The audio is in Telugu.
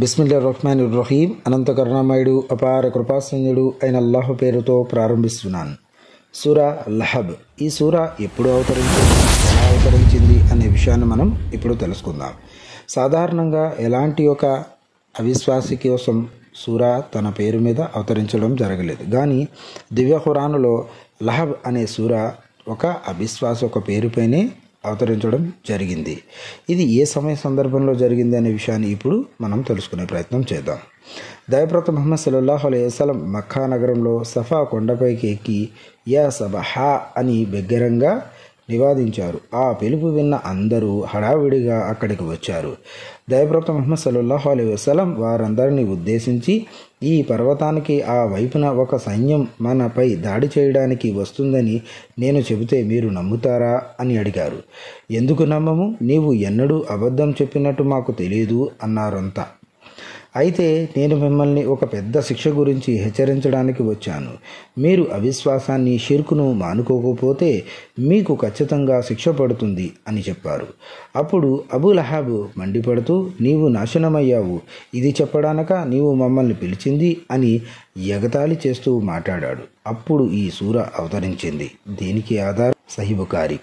బిస్మిల్లా రహ్మాన్ రహీం అనంత కరుణామయుడు అపార కృపాసన్యుడు అయిన అల్లాహ్ పేరుతో ప్రారంభిస్తున్నాను సూరా లహబ్ ఈ సూరా ఎప్పుడు అవతరించింది ఎలా అవతరించింది అనే విషయాన్ని మనం ఇప్పుడు తెలుసుకుందాం సాధారణంగా ఎలాంటి ఒక అవిశ్వాసి కోసం సూరా తన పేరు మీద అవతరించడం జరగలేదు కానీ దివ్య ఖురానులో లహబ్ అనే సూరా ఒక అవిశ్వాస ఒక పేరుపైనే అవతరించడం జరిగింది ఇది ఏ సమయ సందర్భంలో జరిగింది అనే విషయాన్ని ఇప్పుడు మనం తెలుసుకునే ప్రయత్నం చేద్దాం దయప్రత మహమ్మద్ సల్లాహు అలైస్లం మక్కా నగరంలో సఫా కొండపైకి ఎక్కి యా సబహా అని బిగ్గరంగా నివాదించారు ఆ పిలుపు విన్న అందరూ హడావిడిగా అక్కడికి వచ్చారు దయప్రత మహమ్మద్ సల్లాహు అలీ వసలం వారందరినీ ఉద్దేశించి ఈ పర్వతానికి ఆ వైపున ఒక సైన్యం మనపై దాడి చేయడానికి వస్తుందని నేను చెబితే మీరు నమ్ముతారా అని అడిగారు ఎందుకు నమ్మము నీవు ఎన్నడూ అబద్ధం చెప్పినట్టు మాకు తెలియదు అన్నారంతా అయితే నేను మిమ్మల్ని ఒక పెద్ద శిక్ష గురించి హెచ్చరించడానికి వచ్చాను మీరు అవిశ్వాసాన్ని షిర్కును మానుకోకపోతే మీకు ఖచ్చితంగా శిక్ష పడుతుంది అని చెప్పారు అప్పుడు అబుల్ లహాబు మండిపడుతూ నీవు నాశనమయ్యావు ఇది చెప్పడానక నీవు మమ్మల్ని పిలిచింది అని ఎగతాళి చేస్తూ మాట్లాడాడు అప్పుడు ఈ సూర అవతరించింది దీనికి ఆధారం సహిబుకారి